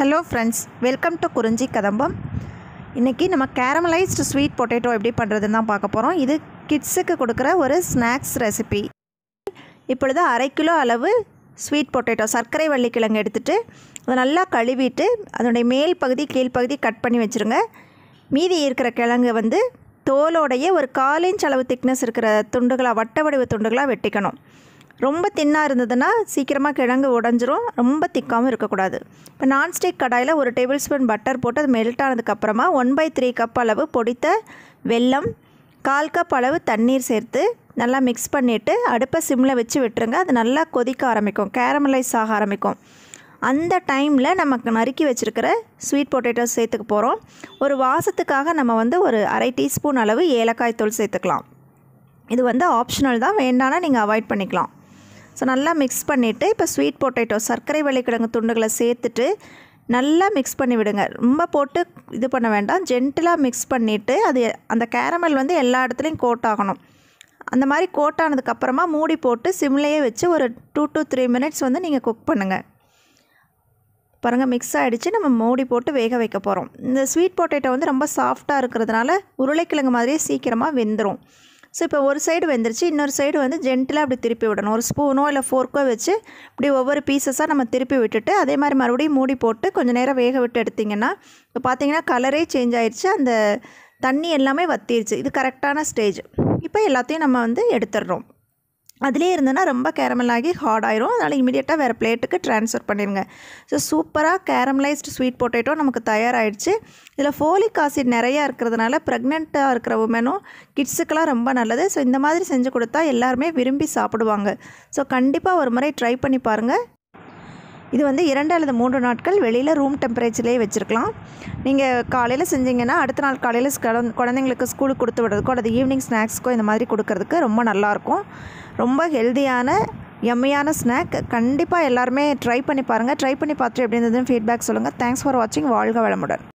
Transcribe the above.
hello friends welcome to குறிஞ்சி கதம்பம் இன்றைக்கி நம்ம கேரமலைஸ்டு ஸ்வீட் பொட்டேட்டோ எப்படி பண்ணுறதுன்னு தான் பார்க்க போகிறோம் இது கிட்ஸுக்கு கொடுக்குற ஒரு ஸ்நாக்ஸ் ரெசிபி இப்பொழுது அரை கிலோ அளவு ஸ்வீட் பொட்டேட்டோ சர்க்கரை வள்ளிக்கிழங்கு எடுத்துகிட்டு அதை நல்லா கழுவிட்டு அதனுடைய மேல் பகுதி கீழ்ப்பகுதி கட் பண்ணி வச்சுருங்க மீதி இருக்கிற கிழங்கு வந்து தோலோடைய ஒரு கால் இன்ச் அளவு திக்னஸ் இருக்கிற துண்டுகளாக வட்ட வடிவ துண்டுகளாக வெட்டிக்கணும் ரொம்ப தின்னாக இருந்ததுன்னா சீக்கிரமாக கிழங்கு உடஞ்சிரும் ரொம்ப திக்காகவும் இருக்கக்கூடாது இப்போ நான்ஸ்டிக் கடாயில் ஒரு டேபிள் ஸ்பூன் பட்டர் போட்டு அது மெல்ட் ஆனதுக்கப்புறமா ஒன் பை த்ரீ கப் அளவு பொடித்த வெல்லம் கால் கப் அளவு தண்ணீர் சேர்த்து நல்லா மிக்ஸ் பண்ணிவிட்டு அடுப்பை சிம்மில் வச்சு விட்டுருங்க அது நல்லா கொதிக்க ஆரம்பிக்கும் கேரமலைஸ் ஆக ஆரம்பிக்கும் அந்த டைமில் நமக்கு நறுக்கி வச்சுருக்கிற ஸ்வீட் பொட்டேட்டோஸ் சேர்த்துக்க போகிறோம் ஒரு வாசத்துக்காக நம்ம வந்து ஒரு அரை டீஸ்பூன் அளவு ஏலக்காய் தூள் சேர்த்துக்கலாம் இது வந்து ஆப்ஷனல் தான் வேண்டானா நீங்கள் அவாய்ட் பண்ணிக்கலாம் ஸோ நல்லா மிக்ஸ் பண்ணிவிட்டு இப்போ ஸ்வீட் பொட்டேட்டோ சர்க்கரை வெள்ளைக்கிழங்கு துண்டுகளை சேர்த்துட்டு நல்லா மிக்ஸ் பண்ணி விடுங்க ரொம்ப போட்டு இது பண்ண வேண்டாம் ஜென்டிலாக மிக்ஸ் பண்ணிவிட்டு அது அந்த கேரமல் வந்து எல்லா இடத்துலையும் கோட் ஆகணும் அந்த மாதிரி கோட் ஆனதுக்கப்புறமா மூடி போட்டு சிம்லேயே வச்சு ஒரு டூ டு த்ரீ மினிட்ஸ் வந்து நீங்கள் குக் பண்ணுங்கள் பாருங்கள் மிக்ஸ் ஆகிடுச்சு நம்ம மூடி போட்டு வேக வைக்க போகிறோம் இந்த ஸ்வீட் பொட்டேட்டோ வந்து ரொம்ப சாஃப்டாக இருக்கிறதுனால உருளைக்கிழங்கு மாதிரியே சீக்கிரமாக வெந்துடும் ஸோ இப்போ ஒரு சைடு வெந்துருச்சு இன்னொரு சைடு வந்து ஜென்டிலாக அப்படி திருப்பி விடணும் ஒரு ஸ்பூனோ இல்லை ஃபோர்க்கோ வச்சு இப்படி ஒவ்வொரு பீசஸாக நம்ம திருப்பி விட்டுட்டு அதே மாதிரி மறுபடியும் மூடி போட்டு கொஞ்சம் நேரம் வேக விட்டு எடுத்திங்கன்னா இப்போ பார்த்தீங்கன்னா கலரே சேஞ்ச் ஆகிடுச்சு அந்த தண்ணி எல்லாமே வத்திருச்சு இது கரெக்டான ஸ்டேஜ் இப்போ எல்லாத்தையும் நம்ம வந்து எடுத்துடுறோம் அதிலே இருந்ததுன்னா ரொம்ப கேரமல் ஆகி ஹார்ட் ஆயிரும் அதனால் இமீடியட்டாக வேறு பிளேட்டுக்கு ட்ரான்ஸ்ஃபர் பண்ணிடுங்க ஸோ சூப்பராக கேரமலைஸ்டு ஸ்வீட் பொட்டேட்டோ நமக்கு தயாராகிடுச்சு இதில் ஃபோலிக் ஆசிட் நிறையா இருக்கிறதுனால ப்ரெக்னெண்ட்டாக இருக்கிற உமனும் கிட்ஸுக்கெலாம் ரொம்ப நல்லது ஸோ இந்த மாதிரி செஞ்சு கொடுத்தா எல்லாருமே விரும்பி சாப்பிடுவாங்க ஸோ கண்டிப்பாக ஒரு முறை ட்ரை பண்ணி பாருங்கள் இது வந்து இரண்டு அல்லது மூன்று நாட்கள் வெளியில் ரூம் டெம்பரேச்சர்லேயே வச்சுருக்கலாம் நீங்கள் காலையில் செஞ்சீங்கன்னா அடுத்த நாள் காலையில் குழந்தைங்களுக்கு ஸ்கூலுக்கு கொடுத்து விடுறதுக்கோ அல்லது ஈவினிங் ஸ்நாக்ஸ்க்கோ இந்த மாதிரி கொடுக்கறதுக்கு ரொம்ப நல்லாயிருக்கும் ரொம்ப ஹெல்த்தியான எம்மையான ஸ்நாக் கண்டிப்பாக எல்லாருமே ட்ரை பண்ணி பாருங்கள் ட்ரை பண்ணி பார்த்துட்டு எப்படி இருந்ததுன்னு ஃபீட்பேக் சொல்லுங்கள் தேங்க்ஸ் ஃபார் வாட்சிங் வாழ்க வளமுடன்